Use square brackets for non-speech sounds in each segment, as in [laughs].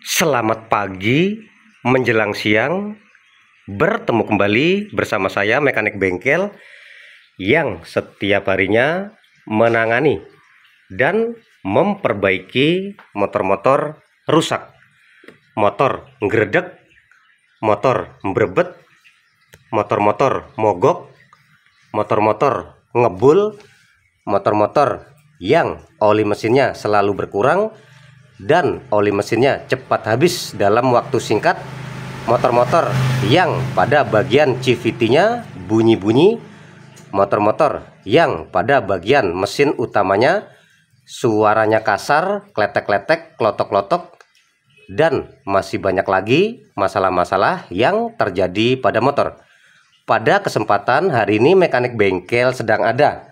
Selamat pagi menjelang siang. Bertemu kembali bersama saya mekanik bengkel yang setiap harinya menangani dan memperbaiki motor-motor rusak. Motor ngeredek, motor berbet, motor-motor mogok, motor-motor ngebul, motor-motor yang oli mesinnya selalu berkurang dan oli mesinnya cepat habis dalam waktu singkat motor-motor yang pada bagian CVT-nya bunyi-bunyi motor-motor yang pada bagian mesin utamanya suaranya kasar, kletek-kletek, klotok-klotok dan masih banyak lagi masalah-masalah yang terjadi pada motor. Pada kesempatan hari ini mekanik bengkel sedang ada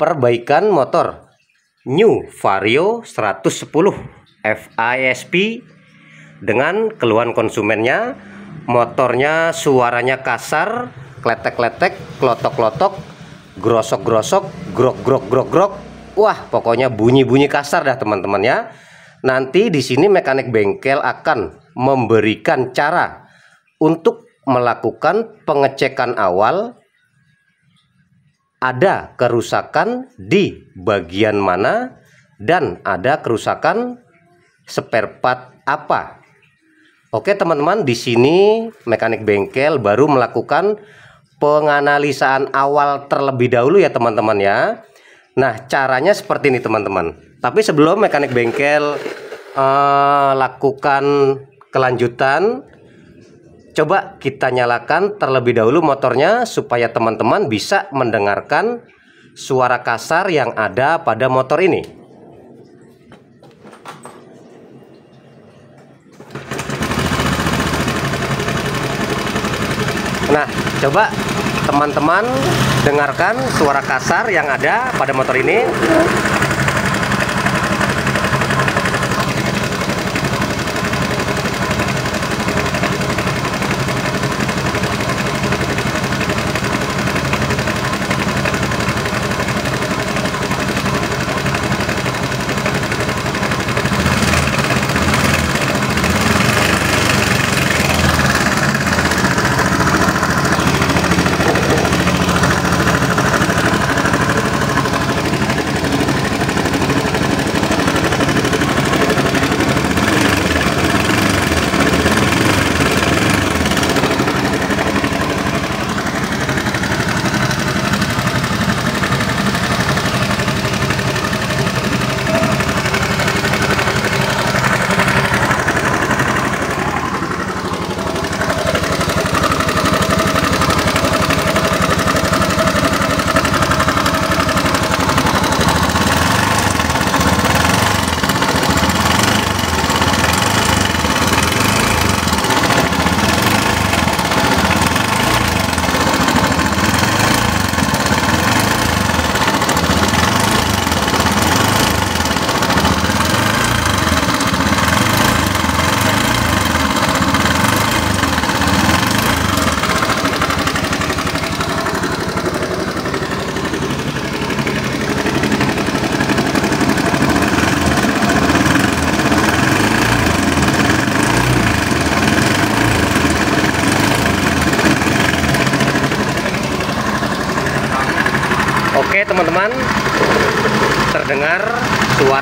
perbaikan motor New Vario 110 FISP dengan keluhan konsumennya motornya suaranya kasar kletek-kletek klotok-klotok grosok-grosok grok-grok-grok-grok wah pokoknya bunyi-bunyi kasar dah teman-teman ya nanti di sini mekanik bengkel akan memberikan cara untuk melakukan pengecekan awal ada kerusakan di bagian mana dan ada kerusakan spare part apa. Oke teman-teman, di sini mekanik bengkel baru melakukan penganalisaan awal terlebih dahulu ya teman-teman ya. Nah, caranya seperti ini teman-teman. Tapi sebelum mekanik bengkel eh, lakukan kelanjutan, coba kita nyalakan terlebih dahulu motornya supaya teman-teman bisa mendengarkan suara kasar yang ada pada motor ini. Nah, coba teman-teman dengarkan suara kasar yang ada pada motor ini.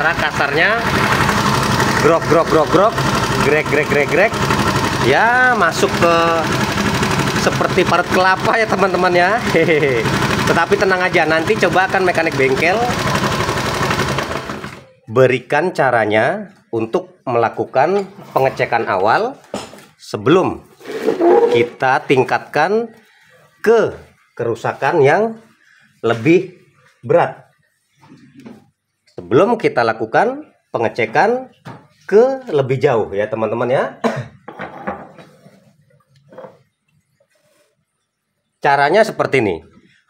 cara kasarnya grok grok grok grok grek grek grek grek ya masuk ke seperti parut kelapa ya teman-teman ya hehehe [laughs] tetapi tenang aja nanti coba akan mekanik bengkel berikan caranya untuk melakukan pengecekan awal sebelum kita tingkatkan ke kerusakan yang lebih berat belum kita lakukan pengecekan ke lebih jauh ya teman-teman ya. Caranya seperti ini.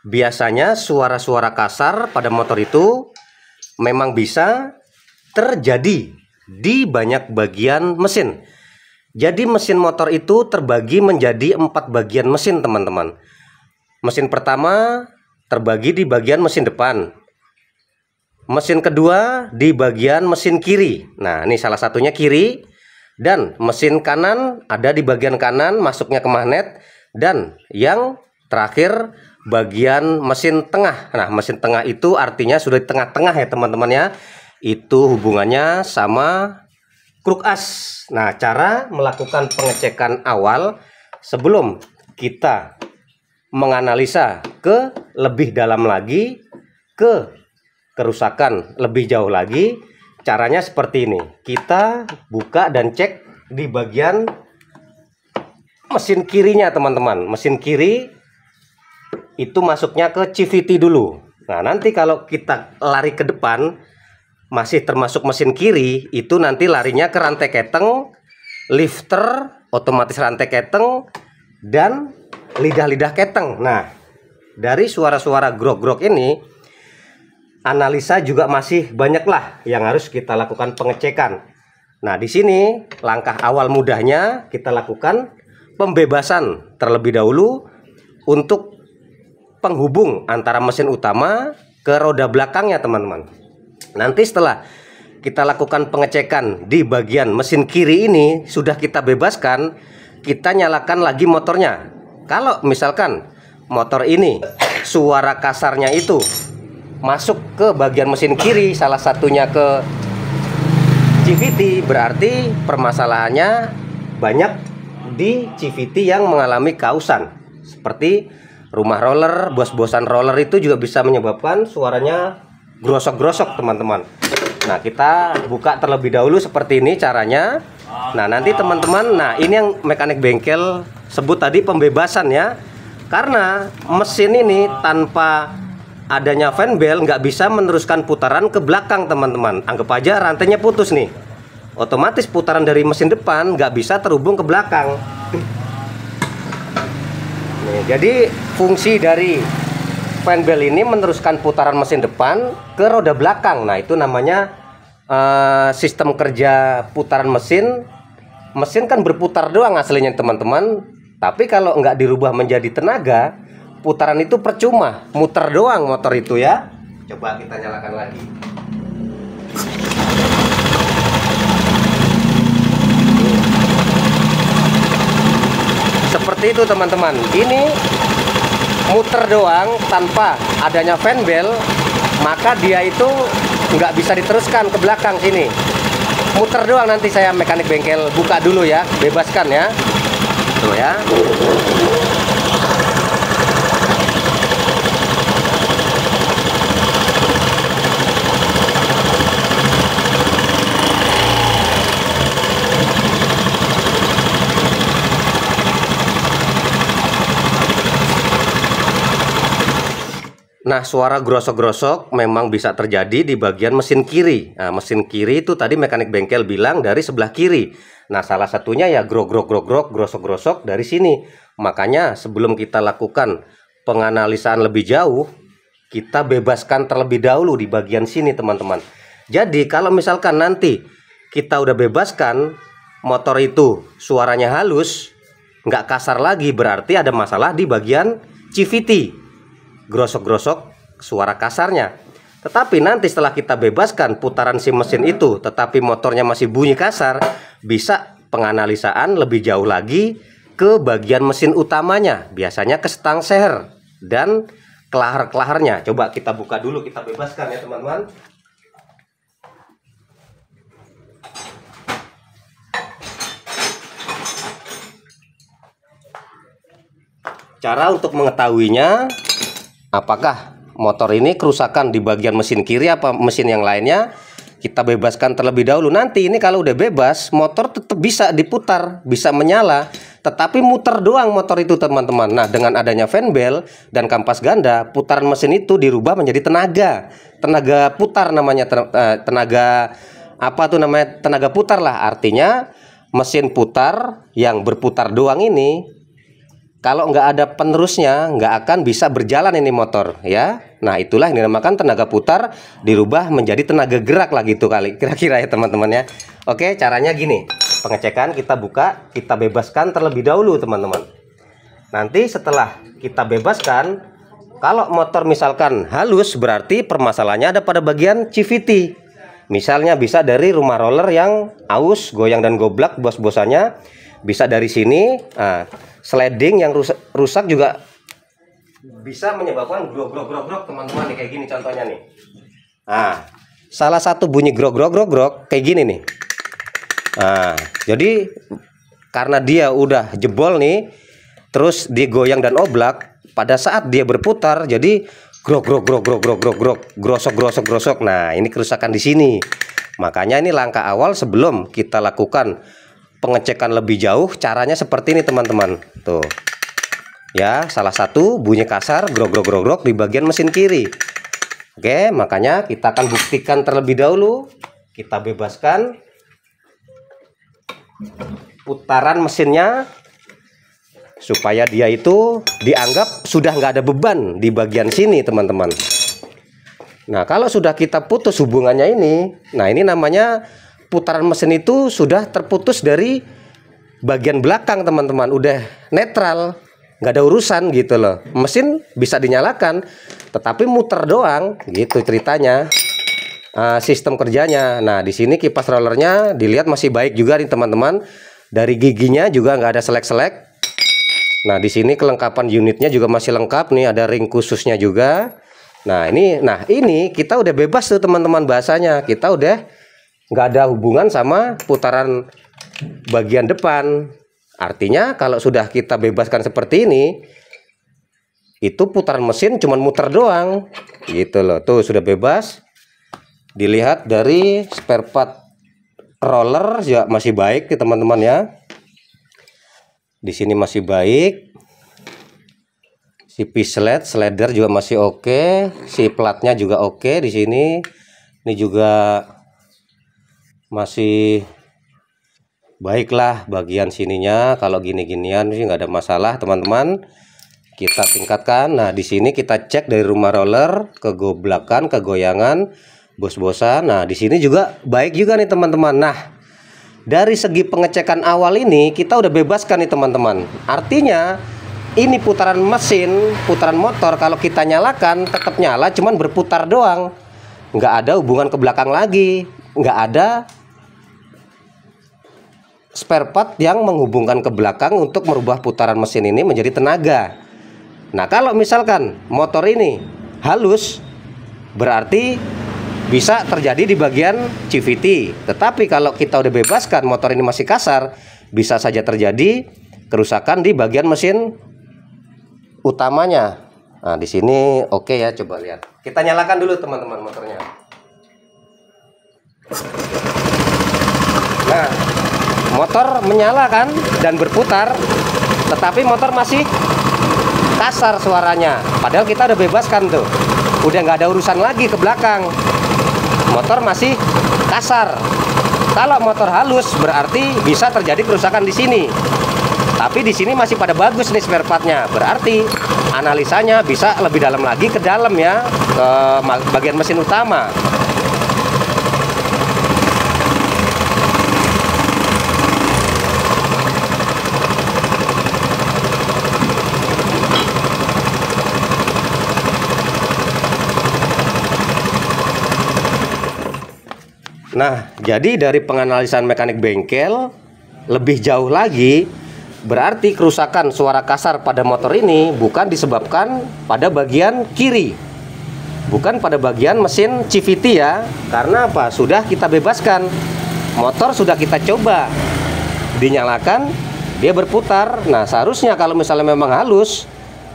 Biasanya suara-suara kasar pada motor itu memang bisa terjadi di banyak bagian mesin. Jadi mesin motor itu terbagi menjadi empat bagian mesin teman-teman. Mesin pertama terbagi di bagian mesin depan, Mesin kedua di bagian mesin kiri. Nah, ini salah satunya kiri dan mesin kanan ada di bagian kanan masuknya ke magnet dan yang terakhir bagian mesin tengah. Nah, mesin tengah itu artinya sudah di tengah-tengah ya teman-teman ya. Itu hubungannya sama kruk as. Nah, cara melakukan pengecekan awal sebelum kita menganalisa ke lebih dalam lagi ke kerusakan lebih jauh lagi caranya seperti ini kita buka dan cek di bagian mesin kirinya teman-teman mesin kiri itu masuknya ke CVT dulu nah nanti kalau kita lari ke depan masih termasuk mesin kiri itu nanti larinya ke rantai keteng lifter otomatis rantai keteng dan lidah-lidah keteng nah dari suara-suara grok-grok ini analisa juga masih banyaklah yang harus kita lakukan pengecekan. Nah, di sini langkah awal mudahnya kita lakukan pembebasan terlebih dahulu untuk penghubung antara mesin utama ke roda belakangnya, teman-teman. Nanti setelah kita lakukan pengecekan di bagian mesin kiri ini sudah kita bebaskan, kita nyalakan lagi motornya. Kalau misalkan motor ini suara kasarnya itu masuk ke bagian mesin kiri salah satunya ke CVT berarti permasalahannya banyak di CVT yang mengalami kausan seperti rumah roller bos-bosan roller itu juga bisa menyebabkan suaranya grosok-grosok teman-teman nah kita buka terlebih dahulu seperti ini caranya nah nanti teman-teman nah ini yang mekanik bengkel sebut tadi pembebasan ya karena mesin ini tanpa adanya fan belt nggak bisa meneruskan putaran ke belakang teman-teman anggap aja rantainya putus nih otomatis putaran dari mesin depan nggak bisa terhubung ke belakang nih, jadi fungsi dari fan belt ini meneruskan putaran mesin depan ke roda belakang nah itu namanya uh, sistem kerja putaran mesin mesin kan berputar doang aslinya teman-teman tapi kalau nggak dirubah menjadi tenaga putaran itu percuma muter doang motor itu ya coba kita nyalakan lagi seperti itu teman-teman ini muter doang tanpa adanya fan bell maka dia itu nggak bisa diteruskan ke belakang sini muter doang nanti saya mekanik bengkel buka dulu ya bebaskan ya tuh ya Nah, suara grosok-grosok memang bisa terjadi di bagian mesin kiri. Nah, mesin kiri itu tadi mekanik bengkel bilang dari sebelah kiri. Nah, salah satunya ya grok-grok-grok-grok, grosok-grosok dari sini. Makanya sebelum kita lakukan penganalisaan lebih jauh, kita bebaskan terlebih dahulu di bagian sini, teman-teman. Jadi, kalau misalkan nanti kita udah bebaskan motor itu suaranya halus, nggak kasar lagi, berarti ada masalah di bagian CVT grosok-grosok suara kasarnya. Tetapi nanti setelah kita bebaskan putaran si mesin itu, tetapi motornya masih bunyi kasar, bisa penganalisaan lebih jauh lagi ke bagian mesin utamanya, biasanya ke stang seher dan kelahar-kelaharnya. Coba kita buka dulu, kita bebaskan ya teman-teman. Cara untuk mengetahuinya, apakah motor ini kerusakan di bagian mesin kiri apa mesin yang lainnya kita bebaskan terlebih dahulu nanti ini kalau udah bebas motor tetap bisa diputar bisa menyala tetapi muter doang motor itu teman-teman nah dengan adanya fan bell dan kampas ganda putaran mesin itu dirubah menjadi tenaga tenaga putar namanya eh, tenaga apa tuh namanya tenaga putar lah artinya mesin putar yang berputar doang ini kalau nggak ada penerusnya nggak akan bisa berjalan ini motor ya nah itulah yang dinamakan tenaga putar dirubah menjadi tenaga gerak lah gitu kali [laughs] kira-kira ya teman-teman ya oke caranya gini pengecekan kita buka kita bebaskan terlebih dahulu teman-teman nanti setelah kita bebaskan kalau motor misalkan halus berarti permasalahannya ada pada bagian CVT misalnya bisa dari rumah roller yang aus goyang dan goblak bos-bosannya bisa dari sini, nah, sliding yang rusak, rusak juga bisa menyebabkan grog, grog, grog, grok teman-teman nih kayak gini contohnya nih. Nah, salah satu bunyi grog, grog, grog, grog kayak gini nih. Nah, jadi karena dia udah jebol nih, terus digoyang dan oblak, pada saat dia berputar jadi grog, grog, grog, grog, grog, grog, grog, grosok grosok grosok. Nah, ini kerusakan di sini. Makanya ini langkah awal sebelum kita lakukan pengecekan lebih jauh caranya seperti ini teman-teman tuh ya salah satu bunyi kasar grog grok grok grok di bagian mesin kiri oke makanya kita akan buktikan terlebih dahulu kita bebaskan putaran mesinnya supaya dia itu dianggap sudah nggak ada beban di bagian sini teman-teman nah kalau sudah kita putus hubungannya ini nah ini namanya putaran mesin itu sudah terputus dari bagian belakang teman-teman udah netral nggak ada urusan gitu loh mesin bisa dinyalakan tetapi muter doang gitu ceritanya uh, sistem kerjanya nah di sini kipas rollernya dilihat masih baik juga nih teman-teman dari giginya juga nggak ada selek-selek nah di sini kelengkapan unitnya juga masih lengkap nih ada ring khususnya juga nah ini nah ini kita udah bebas tuh teman-teman bahasanya kita udah nggak ada hubungan sama putaran bagian depan. Artinya kalau sudah kita bebaskan seperti ini, itu putaran mesin cuma muter doang. Gitu loh. Tuh sudah bebas. Dilihat dari spare part roller ya masih baik ya teman-teman ya. Di sini masih baik. Si pislet, slider juga masih oke, okay. si platnya juga oke okay di sini. Ini juga masih baiklah bagian sininya kalau gini-ginian sih nggak ada masalah teman-teman kita tingkatkan nah di sini kita cek dari rumah roller ke ke goyangan bos-bosan nah di sini juga baik juga nih teman-teman nah dari segi pengecekan awal ini kita udah bebaskan nih teman-teman artinya ini putaran mesin putaran motor kalau kita nyalakan tetap nyala cuman berputar doang nggak ada hubungan ke belakang lagi nggak ada spare part yang menghubungkan ke belakang untuk merubah putaran mesin ini menjadi tenaga. Nah, kalau misalkan motor ini halus, berarti bisa terjadi di bagian CVT. Tetapi kalau kita udah bebaskan motor ini masih kasar, bisa saja terjadi kerusakan di bagian mesin utamanya. Nah, di sini oke okay ya, coba lihat. Kita nyalakan dulu teman-teman motornya. Motor menyala kan dan berputar, tetapi motor masih kasar suaranya. Padahal kita udah bebaskan tuh. Udah nggak ada urusan lagi ke belakang. Motor masih kasar. Kalau motor halus berarti bisa terjadi kerusakan di sini. Tapi di sini masih pada bagus nih spare partnya. Berarti analisanya bisa lebih dalam lagi ke dalam ya ke bagian mesin utama. Nah, jadi dari penganalisan mekanik bengkel lebih jauh lagi berarti kerusakan suara kasar pada motor ini bukan disebabkan pada bagian kiri. Bukan pada bagian mesin CVT ya. Karena apa? Sudah kita bebaskan. Motor sudah kita coba dinyalakan, dia berputar. Nah, seharusnya kalau misalnya memang halus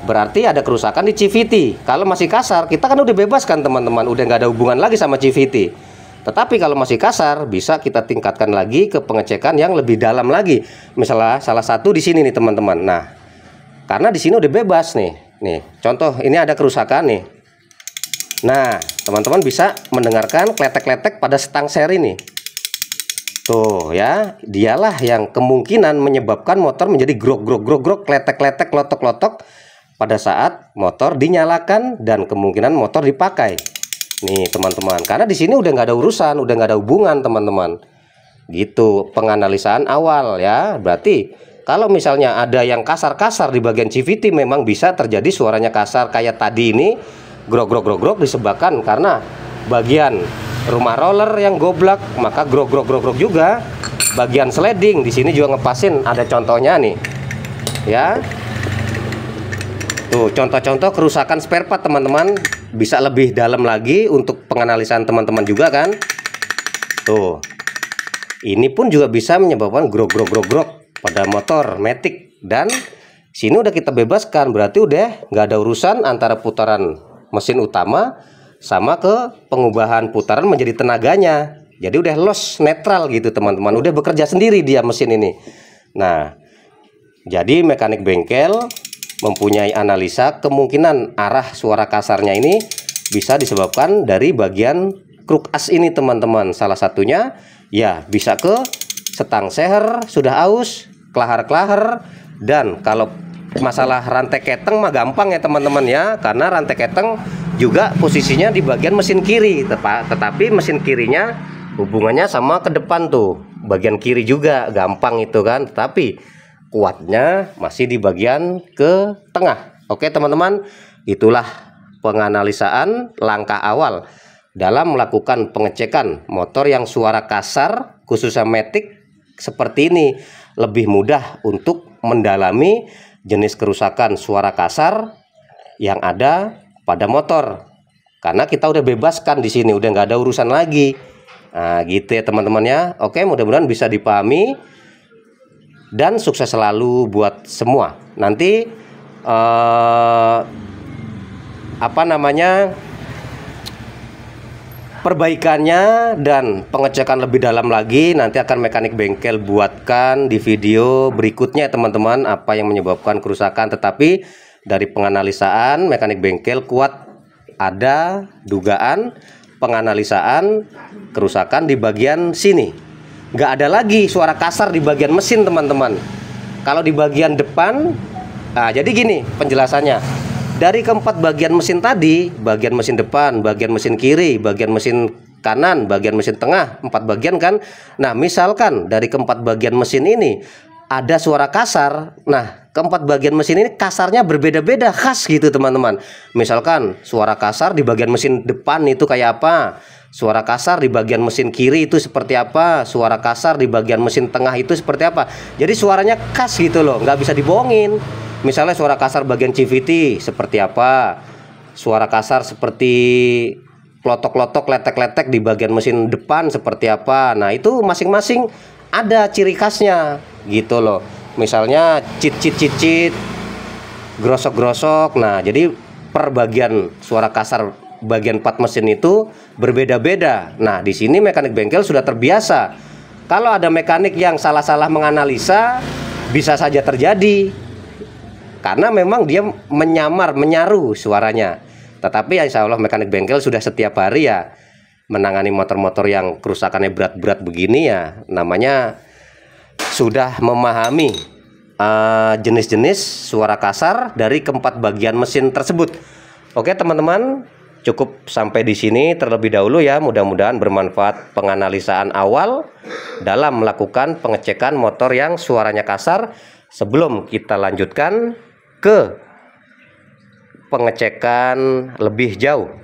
berarti ada kerusakan di CVT. Kalau masih kasar, kita kan udah bebaskan teman-teman, udah nggak ada hubungan lagi sama CVT. Tetapi kalau masih kasar, bisa kita tingkatkan lagi ke pengecekan yang lebih dalam lagi. Misalnya salah satu di sini nih teman-teman. Nah, karena di sini udah bebas nih. Nih, contoh ini ada kerusakan nih. Nah, teman-teman bisa mendengarkan kletek-kletek pada setang seri nih. Tuh ya, dialah yang kemungkinan menyebabkan motor menjadi grok-grok-grok-grok, kletek-kletek, lotok-lotok pada saat motor dinyalakan dan kemungkinan motor dipakai nih teman-teman karena di sini udah nggak ada urusan udah nggak ada hubungan teman-teman gitu penganalisaan awal ya berarti kalau misalnya ada yang kasar-kasar di bagian CVT memang bisa terjadi suaranya kasar kayak tadi ini grok-grok-grok-grok disebabkan karena bagian rumah roller yang goblok maka grok-grok-grok juga bagian sliding di sini juga ngepasin ada contohnya nih ya Tuh, contoh-contoh kerusakan spare part, teman-teman bisa lebih dalam lagi untuk penganalisan teman-teman juga kan tuh ini pun juga bisa menyebabkan grok grok grok grok pada motor metik dan sini udah kita bebaskan berarti udah nggak ada urusan antara putaran mesin utama sama ke pengubahan putaran menjadi tenaganya jadi udah los netral gitu teman-teman udah bekerja sendiri dia mesin ini nah jadi mekanik bengkel mempunyai analisa kemungkinan arah suara kasarnya ini bisa disebabkan dari bagian kruk as ini teman-teman salah satunya ya bisa ke setang seher sudah aus kelahar-kelahar dan kalau masalah rantai keteng mah gampang ya teman-teman ya karena rantai keteng juga posisinya di bagian mesin kiri tetapi mesin kirinya hubungannya sama ke depan tuh bagian kiri juga gampang itu kan tetapi kuatnya masih di bagian ke tengah. Oke teman-teman, itulah penganalisaan langkah awal dalam melakukan pengecekan motor yang suara kasar khususnya metik seperti ini lebih mudah untuk mendalami jenis kerusakan suara kasar yang ada pada motor karena kita udah bebaskan di sini udah nggak ada urusan lagi nah gitu ya teman temannya oke mudah-mudahan bisa dipahami dan sukses selalu buat semua. Nanti uh, apa namanya perbaikannya dan pengecekan lebih dalam lagi nanti akan mekanik bengkel buatkan di video berikutnya teman-teman apa yang menyebabkan kerusakan tetapi dari penganalisaan mekanik bengkel kuat ada dugaan penganalisaan kerusakan di bagian sini nggak ada lagi suara kasar di bagian mesin teman-teman kalau di bagian depan nah jadi gini penjelasannya dari keempat bagian mesin tadi bagian mesin depan bagian mesin kiri bagian mesin kanan bagian mesin tengah empat bagian kan nah misalkan dari keempat bagian mesin ini ada suara kasar nah keempat bagian mesin ini kasarnya berbeda-beda khas gitu teman-teman misalkan suara kasar di bagian mesin depan itu kayak apa Suara kasar di bagian mesin kiri itu seperti apa? Suara kasar di bagian mesin tengah itu seperti apa? Jadi suaranya khas gitu loh, nggak bisa dibohongin. Misalnya suara kasar bagian CVT seperti apa? Suara kasar seperti klotok-klotok, letek-letek di bagian mesin depan seperti apa? Nah itu masing-masing ada ciri khasnya gitu loh. Misalnya cicit-cicit, grosok-grosok. Nah jadi per bagian suara kasar bagian part mesin itu berbeda-beda. Nah, di sini mekanik bengkel sudah terbiasa. Kalau ada mekanik yang salah-salah menganalisa, bisa saja terjadi. Karena memang dia menyamar, menyaru suaranya. Tetapi ya insya Allah mekanik bengkel sudah setiap hari ya menangani motor-motor yang kerusakannya berat-berat begini ya. Namanya sudah memahami eh, jenis-jenis uh, suara kasar dari keempat bagian mesin tersebut. Oke teman-teman, Cukup sampai di sini terlebih dahulu ya. Mudah-mudahan bermanfaat penganalisaan awal dalam melakukan pengecekan motor yang suaranya kasar sebelum kita lanjutkan ke pengecekan lebih jauh.